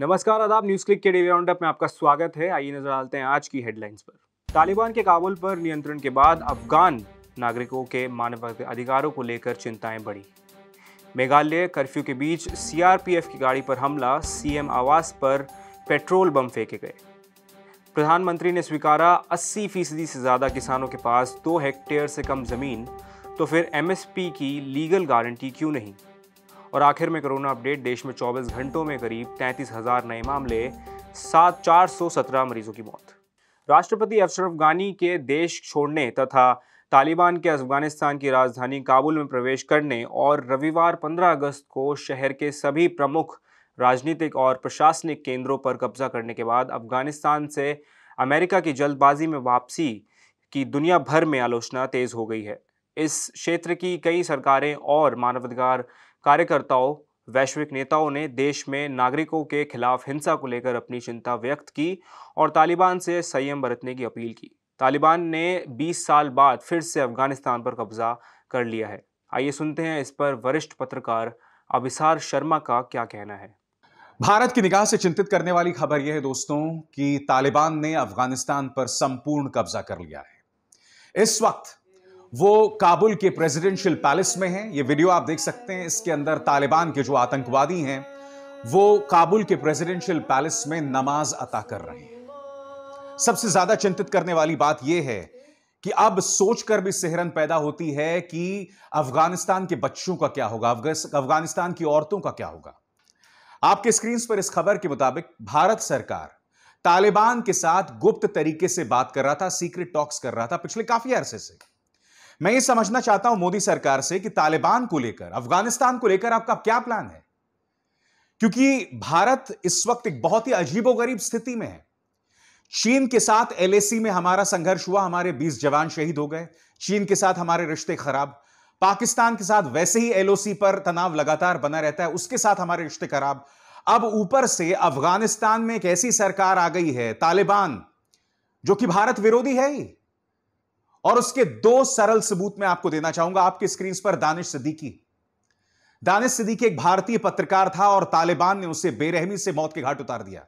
नमस्कार आदाब न्यूज क्लिक के डेली राउंडअप में आपका स्वागत है आइए नजर डालते हैं आज की हेडलाइंस पर तालिबान के काबुल पर नियंत्रण के बाद अफगान नागरिकों के मानव अधिकारों को लेकर चिंताएं बढ़ी मेघालय कर्फ्यू के बीच सीआरपीएफ की गाड़ी पर हमला सीएम आवास पर पेट्रोल बम फेंके गए प्रधानमंत्री ने स्वीकारा 80 फीसदी से ज़्यादा किसानों के पास दो हेक्टेयर से कम ज़मीन तो फिर एमएसपी की लीगल गारंटी क्यों नहीं और आखिर में कोरोना अपडेट देश में 24 घंटों में करीब तैंतीस हजार नए मामले सात चार सौ सत्रह मरीजों की मौत राष्ट्रपति अशरफ गानी के देश छोड़ने तथा तालिबान के अफगानिस्तान की राजधानी काबुल में प्रवेश करने और रविवार 15 अगस्त को शहर के सभी प्रमुख राजनीतिक और प्रशासनिक केंद्रों पर कब्जा करने के बाद अफगानिस्तान से अमेरिका की जल्दबाजी में वापसी की दुनिया भर में आलोचना तेज़ हो गई है इस क्षेत्र की कई सरकारें और मानवाधिकार कार्यकर्ताओं वैश्विक नेताओं ने देश में नागरिकों के खिलाफ हिंसा को लेकर अपनी चिंता व्यक्त की और तालिबान से संयम बरतने की अपील की तालिबान ने 20 साल बाद फिर से अफगानिस्तान पर कब्जा कर लिया है आइए सुनते हैं इस पर वरिष्ठ पत्रकार अभिसार शर्मा का क्या कहना है भारत की निगाह से चिंतित करने वाली खबर यह है दोस्तों कि तालिबान ने अफगानिस्तान पर संपूर्ण कब्जा कर लिया है इस वक्त वो काबुल के प्रेसिडेंशियल पैलेस में हैं ये वीडियो आप देख सकते हैं इसके अंदर तालिबान के जो आतंकवादी हैं वो काबुल के प्रेसिडेंशियल पैलेस में नमाज अता कर रहे हैं सबसे ज्यादा चिंतित करने वाली बात यह है कि अब सोचकर भी सेहरन पैदा होती है कि अफगानिस्तान के बच्चों का क्या होगा अफगानिस्तान की औरतों का क्या होगा आपके स्क्रीन पर इस खबर के मुताबिक भारत सरकार तालिबान के साथ गुप्त तरीके से बात कर रहा था सीक्रेट टॉक्स कर रहा था पिछले काफी अरसे से मैं ये समझना चाहता हूं मोदी सरकार से कि तालिबान को लेकर अफगानिस्तान को लेकर आपका क्या प्लान है क्योंकि भारत इस वक्त एक बहुत ही अजीबोगरीब स्थिति में है चीन के साथ एलएसी में हमारा संघर्ष हुआ हमारे 20 जवान शहीद हो गए चीन के साथ हमारे रिश्ते खराब पाकिस्तान के साथ वैसे ही एलओसी पर तनाव लगातार बना रहता है उसके साथ हमारे रिश्ते खराब अब ऊपर से अफगानिस्तान में एक ऐसी सरकार आ गई है तालिबान जो कि भारत विरोधी है ही और उसके दो सरल सबूत मैं आपको देना चाहूंगा आपके स्क्रीन पर दानिश सिद्दीकी दानिश सिद्दीकी एक भारतीय पत्रकार था और तालिबान ने उसे बेरहमी से मौत के घाट उतार दिया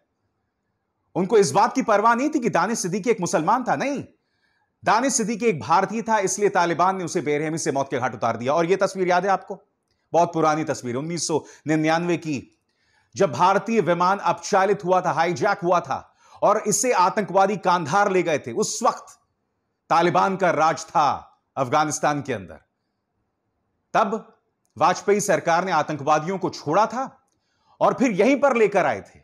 उनको इस बात की परवाह नहीं थी कि दानिश सिद्दीकी एक मुसलमान था नहीं दानिश सिद्दीकी एक भारतीय था इसलिए तालिबान ने उसे बेरहमी से मौत के घाट उतार दिया और यह तस्वीर याद है आपको बहुत पुरानी तस्वीर उन्नीस की जब भारतीय विमान अपचालित हुआ था हाईजैक हुआ था और इसे आतंकवादी कांधार ले गए थे उस वक्त तालिबान का राज था अफगानिस्तान के अंदर तब वाजपेयी सरकार ने आतंकवादियों को छोड़ा था और फिर यहीं पर लेकर आए थे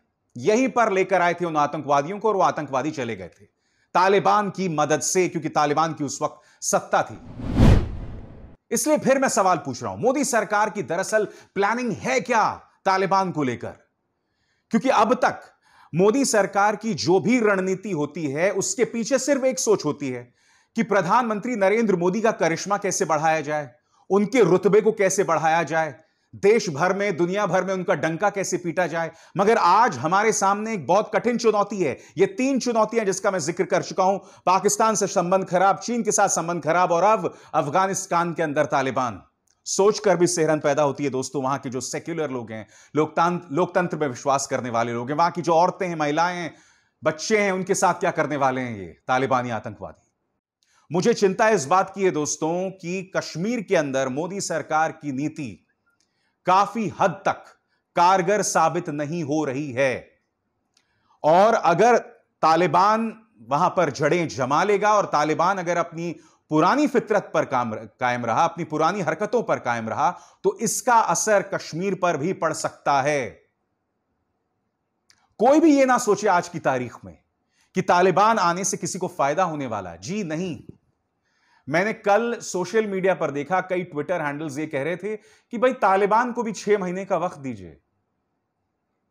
यहीं पर लेकर आए थे उन आतंकवादियों को और वो आतंकवादी चले गए थे तालिबान की मदद से क्योंकि तालिबान की उस वक्त सत्ता थी इसलिए फिर मैं सवाल पूछ रहा हूं मोदी सरकार की दरअसल प्लानिंग है क्या तालिबान को लेकर क्योंकि अब तक मोदी सरकार की जो भी रणनीति होती है उसके पीछे सिर्फ एक सोच होती है कि प्रधानमंत्री नरेंद्र मोदी का करिश्मा कैसे बढ़ाया जाए उनके रुतबे को कैसे बढ़ाया जाए देश भर में दुनिया भर में उनका डंका कैसे पीटा जाए मगर आज हमारे सामने एक बहुत कठिन चुनौती है ये तीन चुनौतियां जिसका मैं जिक्र कर चुका हूं पाकिस्तान से संबंध खराब चीन के साथ संबंध खराब और अब अफगानिस्तान के अंदर तालिबान सोचकर भी सेहरन पैदा होती है दोस्तों वहां के जो सेक्युलर लोग हैं लोकतंत्र लोकतंत्र में विश्वास करने वाले लोग हैं वहां की जो औरतें हैं महिलाएं हैं बच्चे हैं उनके साथ क्या करने वाले हैं ये तालिबानी आतंकवादी मुझे चिंता इस बात की है दोस्तों कि कश्मीर के अंदर मोदी सरकार की नीति काफी हद तक कारगर साबित नहीं हो रही है और अगर तालिबान वहां पर जड़ें जमा लेगा और तालिबान अगर अपनी पुरानी फितरत पर काम कायम रहा अपनी पुरानी हरकतों पर कायम रहा तो इसका असर कश्मीर पर भी पड़ सकता है कोई भी यह ना सोचे आज की तारीख में कि तालिबान आने से किसी को फायदा होने वाला है जी नहीं मैंने कल सोशल मीडिया पर देखा कई ट्विटर हैंडल्स ये कह रहे थे कि भाई तालिबान को भी छह महीने का वक्त दीजिए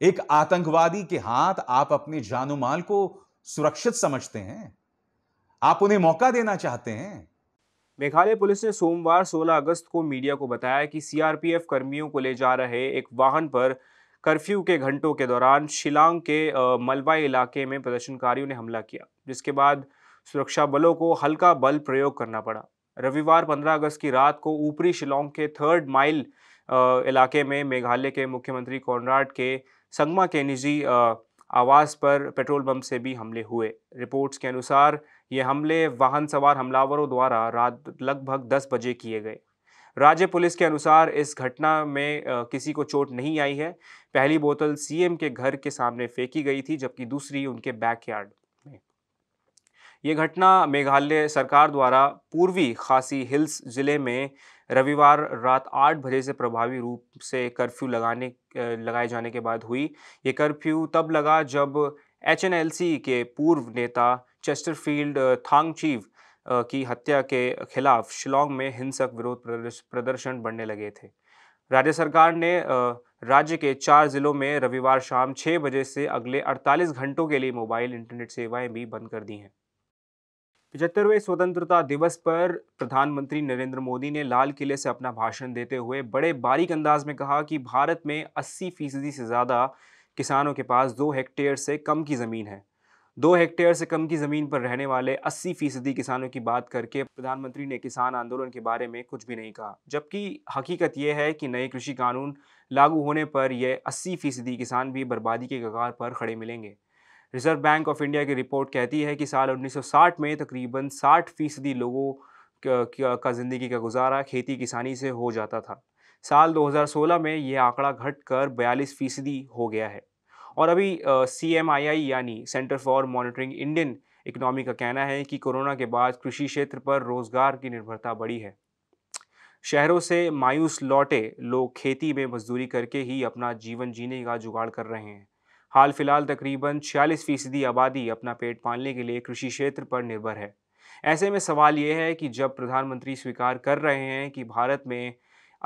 एक आतंकवादी के हाथ आप अपने जानो माल को सुरक्षित समझते हैं आप उन्हें मौका देना चाहते हैं मेघालय पुलिस ने सोमवार 16 अगस्त को मीडिया को बताया कि सीआरपीएफ कर्मियों को ले जा रहे एक वाहन पर कर्फ्यू के घंटों के दौरान शिलांग के मलबा इलाके में प्रदर्शनकारियों ने हमला किया जिसके बाद सुरक्षा बलों को हल्का बल प्रयोग करना पड़ा रविवार 15 अगस्त की रात को ऊपरी शिलोंग के थर्ड माइल इलाके में मेघालय के मुख्यमंत्री कॉनराड के संगमा के निजी आवास पर पेट्रोल बम से भी हमले हुए रिपोर्ट्स के अनुसार ये हमले वाहन सवार हमलावरों द्वारा रात लगभग 10 बजे किए गए राज्य पुलिस के अनुसार इस घटना में किसी को चोट नहीं आई है पहली बोतल सीएम के घर के सामने फेंकी गई थी जबकि दूसरी उनके बैकयार्ड ये घटना मेघालय सरकार द्वारा पूर्वी खासी हिल्स ज़िले में रविवार रात आठ बजे से प्रभावी रूप से कर्फ्यू लगाने लगाए जाने के बाद हुई ये कर्फ्यू तब लगा जब एच के पूर्व नेता चेस्टरफील्ड थांगचीव की हत्या के खिलाफ शिलोंग में हिंसक विरोध प्रदर्शन बढ़ने लगे थे राज्य सरकार ने राज्य के चार जिलों में रविवार शाम छः बजे से अगले 48 घंटों के लिए मोबाइल इंटरनेट सेवाएं भी बंद कर दी हैं पिचहत्तरवें स्वतंत्रता दिवस पर प्रधानमंत्री नरेंद्र मोदी ने लाल किले से अपना भाषण देते हुए बड़े बारीक अंदाज में कहा कि भारत में 80 फीसदी से ज़्यादा किसानों के पास दो हेक्टेयर से कम की ज़मीन है दो हेक्टेयर से कम की ज़मीन पर रहने वाले 80 फीसदी किसानों की बात करके प्रधानमंत्री ने किसान आंदोलन के बारे में कुछ भी नहीं कहा जबकि हकीकत यह है कि नए कृषि कानून लागू होने पर यह अस्सी फीसदी किसान भी बर्बादी के कगार पर खड़े मिलेंगे रिज़र्व बैंक ऑफ इंडिया की रिपोर्ट कहती है कि साल 1960 में तकरीबन 60 फ़ीसदी लोगों का ज़िंदगी का गुजारा खेती किसानी से हो जाता था साल 2016 में यह आंकड़ा घटकर 42 फ़ीसदी हो गया है और अभी सी एम आई आई यानी Centre for Monitoring Indian Economy का कहना है कि कोरोना के बाद कृषि क्षेत्र पर रोज़गार की निर्भरता बढ़ी है शहरों से मायूस लौटे लोग खेती में मजदूरी करके ही अपना जीवन जीने का जुगाड़ कर रहे हैं हाल फिलहाल तकरीबन छियालीस फीसदी आबादी अपना पेट पालने के लिए कृषि क्षेत्र पर निर्भर है ऐसे में सवाल ये है कि जब प्रधानमंत्री स्वीकार कर रहे हैं कि भारत में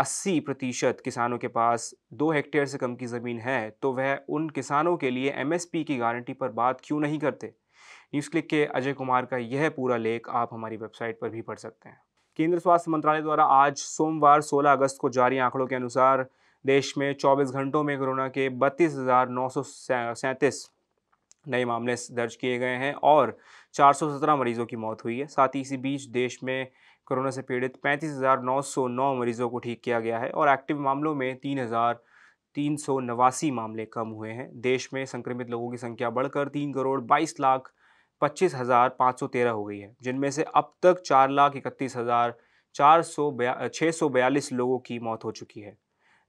80 प्रतिशत किसानों के पास दो हेक्टेयर से कम की ज़मीन है तो वह उन किसानों के लिए एमएसपी की गारंटी पर बात क्यों नहीं करते न्यूज़ क्लिक के अजय कुमार का यह पूरा लेख आप हमारी वेबसाइट पर भी पढ़ सकते हैं केंद्र स्वास्थ्य मंत्रालय द्वारा आज सोमवार 16 अगस्त को जारी आंकड़ों के अनुसार देश में 24 घंटों में कोरोना के बत्तीस नए मामले दर्ज किए गए हैं और 417 मरीजों की मौत हुई है साथ ही इसी बीच देश में कोरोना से पीड़ित 35,909 मरीजों को ठीक किया गया है और एक्टिव मामलों में तीन हज़ार तीन सौ नवासी मामले कम हुए हैं देश में संक्रमित लोगों की संख्या बढ़कर तीन करोड़ बाईस लाख पच्चीस हज़ार पाँच सौ तेरह हो गई है जिनमें से अब तक चार लाख इकतीस हज़ार चार सौ बया छः सौ बयालीस लोगों की मौत हो चुकी है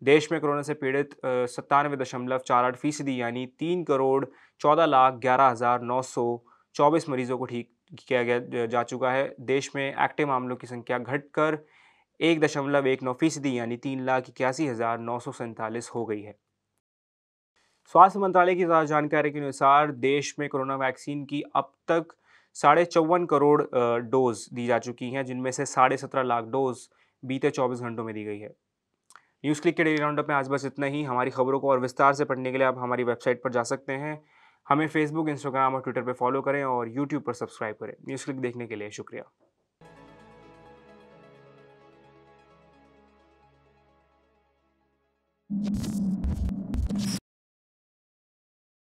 देश में कोरोना से पीड़ित सत्तानवे दशमलव चार आठ फीसदी यानी तीन करोड़ चौदह लाख ग्यारह हज़ार नौ सौ चौबीस मरीजों को ठीक किया गया जा चुका है देश में एक्टिव मामलों की संख्या घटकर एक दशमलव एक नौ फीसदी यानी तीन लाख इक्यासी हज़ार नौ सौ सैंतालीस हो गई है स्वास्थ्य मंत्रालय की जानकारी के अनुसार देश में कोरोना वैक्सीन की अब तक साढ़े चौवन करोड़ डोज दी जा चुकी हैं जिनमें से साढ़े सत्रह लाख डोज बीते चौबीस घंटों में दी गई है न्यूज़ क्लिक के डेली राउंडअप में आज बस इतना ही हमारी खबरों को और विस्तार से पढ़ने के लिए आप हमारी वेबसाइट पर जा सकते हैं हमें फेसबुक इंस्टाग्राम और ट्विटर पर फॉलो करें और यूट्यूब पर सब्सक्राइब करें न्यूज़ क्लिक देखने के लिए शुक्रिया